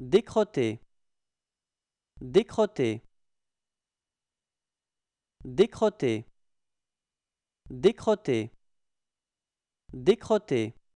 Décrotter. Décrotter. Décrotter. Décrotter. Décrotter.